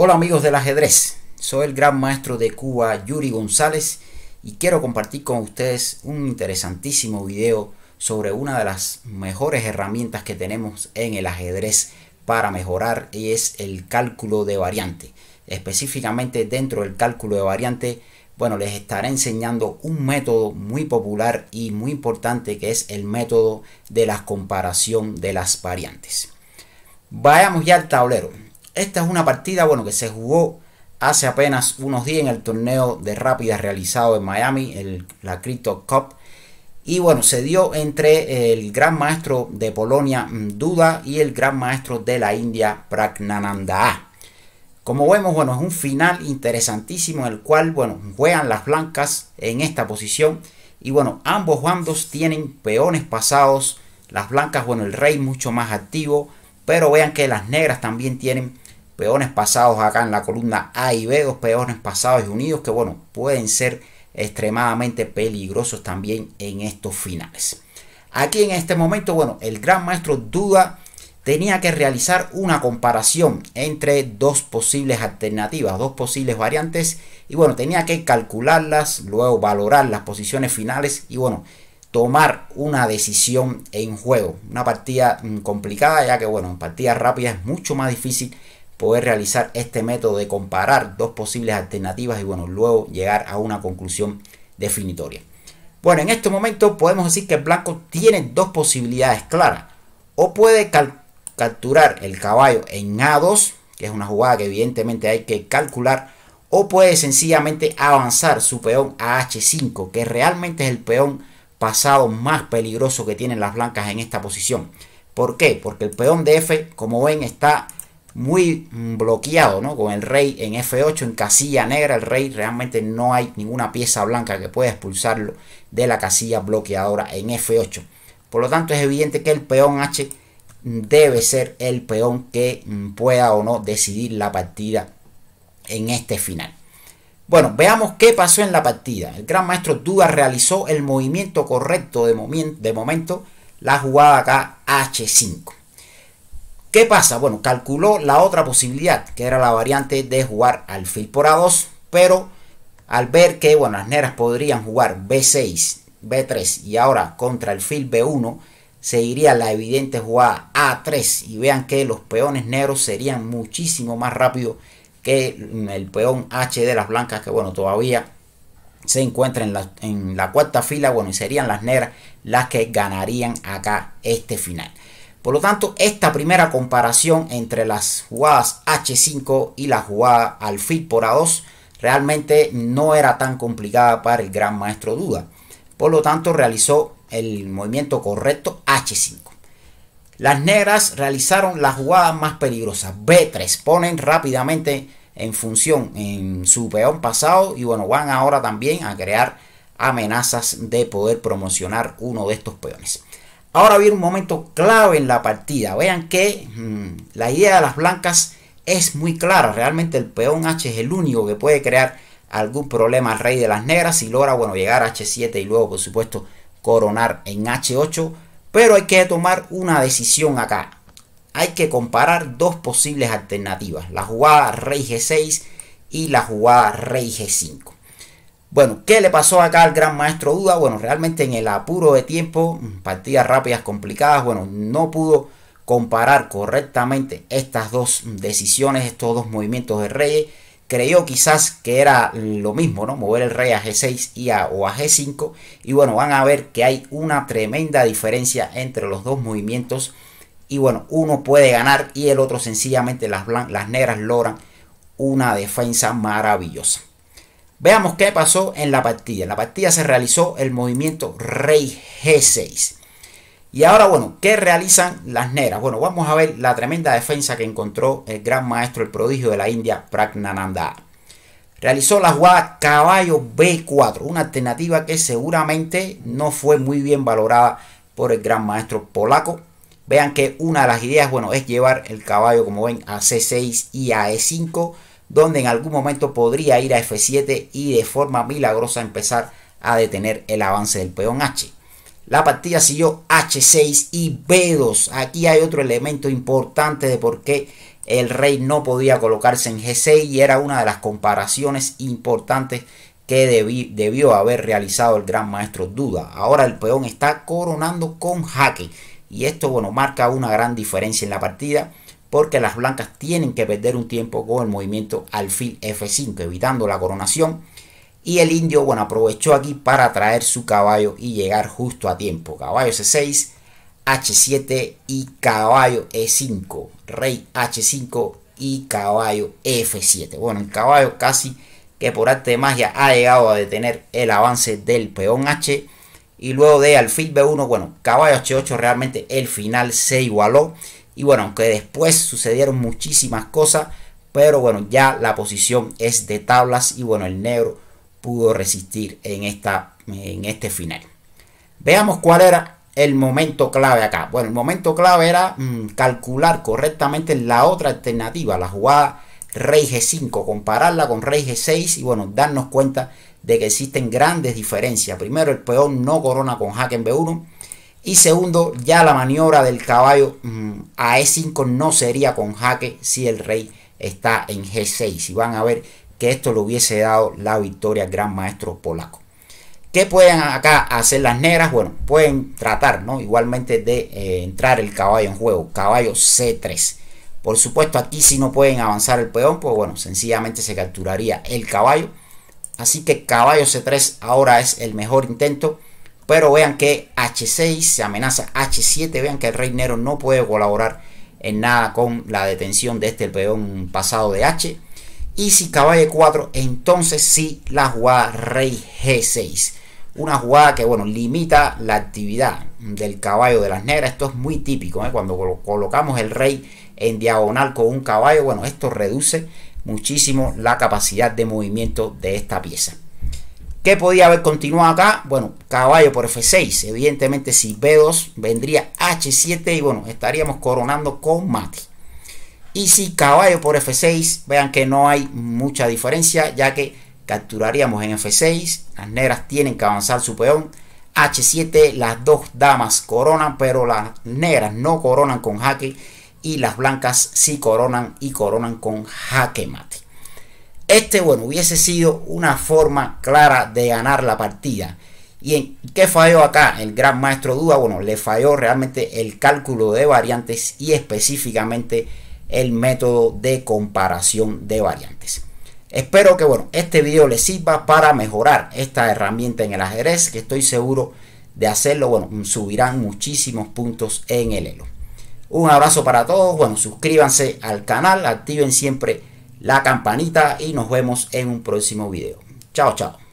Hola amigos del ajedrez, soy el gran maestro de Cuba Yuri González y quiero compartir con ustedes un interesantísimo video sobre una de las mejores herramientas que tenemos en el ajedrez para mejorar y es el cálculo de variante. Específicamente dentro del cálculo de variante, bueno, les estaré enseñando un método muy popular y muy importante que es el método de la comparación de las variantes. Vayamos ya al tablero. Esta es una partida, bueno, que se jugó hace apenas unos días en el torneo de rápidas realizado en Miami, la Crypto Cup. Y bueno, se dio entre el gran maestro de Polonia, Duda, y el gran maestro de la India, Pragnananda. Como vemos, bueno, es un final interesantísimo en el cual, bueno, juegan las blancas en esta posición. Y bueno, ambos bandos tienen peones pasados. Las blancas, bueno, el rey mucho más activo. Pero vean que las negras también tienen peones pasados acá en la columna A y B, dos peones pasados y unidos que bueno, pueden ser extremadamente peligrosos también en estos finales. Aquí en este momento, bueno, el gran maestro duda tenía que realizar una comparación entre dos posibles alternativas, dos posibles variantes y bueno, tenía que calcularlas, luego valorar las posiciones finales y bueno, tomar una decisión en juego. Una partida mm, complicada, ya que bueno, en partidas rápidas es mucho más difícil poder realizar este método de comparar dos posibles alternativas y bueno, luego llegar a una conclusión definitoria. Bueno, en este momento podemos decir que el blanco tiene dos posibilidades claras. O puede capturar el caballo en A2, que es una jugada que evidentemente hay que calcular, o puede sencillamente avanzar su peón a H5, que realmente es el peón pasado más peligroso que tienen las blancas en esta posición. ¿Por qué? Porque el peón de F, como ven, está muy mm, bloqueado, ¿no? Con el rey en F8, en casilla negra, el rey realmente no hay ninguna pieza blanca que pueda expulsarlo de la casilla bloqueadora en F8. Por lo tanto, es evidente que el peón H mm, debe ser el peón que mm, pueda o no decidir la partida en este final. Bueno, veamos qué pasó en la partida. El gran maestro Duda realizó el movimiento correcto de, momento, la jugada acá H5. ¿Qué pasa? Bueno, calculó la otra posibilidad, que era la variante de jugar alfil por A2, pero al ver que bueno, las negras podrían jugar B6, B3 y ahora contra el alfil B1, seguiría la evidente jugada A3 y vean que los peones negros serían muchísimo más rápidos que el peón H de las blancas, que bueno, todavía se encuentra en la, cuarta fila, bueno, y serían las negras las que ganarían acá este final. Por lo tanto, esta primera comparación entre las jugadas H5 y la jugada alfil por A2 realmente no era tan complicada para el gran maestro Duda. Por lo tanto, realizó el movimiento correcto H5. Las negras realizaron las jugadas más peligrosas. B3. Ponen rápidamente en función en su peón pasado y bueno, van ahora también a crear amenazas de poder promocionar uno de estos peones. Ahora viene un momento clave en la partida. Vean que mm, la idea de las blancas es muy clara. Realmente el peón H es el único que puede crear algún problema al rey de las negras y logra bueno, llegar a H7 y luego por supuesto coronar en H8. Pero hay que tomar una decisión acá hay que comparar dos posibles alternativas, la jugada rey g6 y la jugada rey g5. Bueno, ¿qué le pasó acá al gran maestro Duda? Bueno, realmente en el apuro de tiempo, partidas rápidas, complicadas, bueno, no pudo comparar correctamente estas dos decisiones, estos dos movimientos de reyes. Creyó quizás que era lo mismo, ¿no? Mover el rey a G6 y a, o a G5. Y bueno, van a ver que hay una tremenda diferencia entre los dos movimientos y bueno, uno puede ganar y el otro sencillamente las, las negras logran una defensa maravillosa. Veamos qué pasó en la partida. En la partida se realizó el movimiento Rey G6. Y ahora, bueno, ¿qué realizan las negras? Bueno, vamos a ver la tremenda defensa que encontró el gran maestro, el prodigio de la India, Pragnananda. Realizó la jugada caballo B4, una alternativa que seguramente no fue muy bien valorada por el gran maestro polaco, Vean que una de las ideas, bueno, es llevar el caballo, como ven, a C6 y a E5, donde en algún momento podría ir a F7 y de forma milagrosa empezar a detener el avance del peón H. La partida siguió H6 y B2. Aquí hay otro elemento importante de por qué el rey no podía colocarse en G6 y era una de las comparaciones importantes que debió haber realizado el gran maestro Duda. Ahora el peón está coronando con jaque. Y esto, bueno, marca una gran diferencia en la partida porque las blancas tienen que perder un tiempo con el movimiento alfil F5, evitando la coronación. Y el indio, bueno, aprovechó aquí para traer su caballo y llegar justo a tiempo. Caballo C6, H7 y caballo E5. Rey H5 y caballo F7. Bueno, el caballo casi que por arte de magia ha llegado a detener el avance del peón H y luego de al B1, bueno, caballo H8 realmente el final se igualó. Y bueno, aunque después sucedieron muchísimas cosas, pero bueno, ya la posición es de tablas y bueno, el negro pudo resistir en, esta, en este final. Veamos cuál era el momento clave acá. Bueno, el momento clave era mm, calcular correctamente la otra alternativa, la jugada rey g5, compararla con rey g6 y bueno, darnos cuenta de que existen grandes diferencias. Primero, el peón no corona con jaque en B1. Y segundo, ya la maniobra del caballo mm, a E5 no sería con jaque si el rey está en G6. Y van a ver que esto le hubiese dado la victoria al gran maestro polaco. ¿Qué pueden acá hacer las negras? Bueno, pueden tratar, ¿no? Igualmente de eh, entrar el caballo en juego. Caballo C3. Por supuesto, aquí si no pueden avanzar el peón, pues bueno, sencillamente se capturaría el caballo Así que caballo C3 ahora es el mejor intento. Pero vean que H6 se amenaza H7. Vean que el rey negro no puede colaborar en nada con la detención de este peón pasado de H. Y si caballo E4, entonces sí la jugada rey G6. Una jugada que, bueno, limita la actividad del caballo de las negras. Esto es muy típico, ¿eh? Cuando colocamos el rey en diagonal con un caballo, bueno, esto reduce muchísimo la capacidad de movimiento de esta pieza. ¿Qué podía haber continuado acá? Bueno, caballo por F6. Evidentemente, si B2 vendría H7 y bueno, estaríamos coronando con mate. Y si caballo por F6, vean que no hay mucha diferencia, ya que capturaríamos en F6. Las negras tienen que avanzar su peón. H7, las dos damas coronan, pero las negras no coronan con jaque y las blancas sí coronan y coronan con jaque mate. Este, bueno, hubiese sido una forma clara de ganar la partida. ¿Y en qué falló acá el gran maestro Duda? Bueno, le falló realmente el cálculo de variantes y específicamente el método de comparación de variantes. Espero que bueno, este video les sirva para mejorar esta herramienta en el ajedrez, que estoy seguro de hacerlo, bueno, subirán muchísimos puntos en el elo. Un abrazo para todos. Bueno, suscríbanse al canal, activen siempre la campanita y nos vemos en un próximo video. Chao, chao.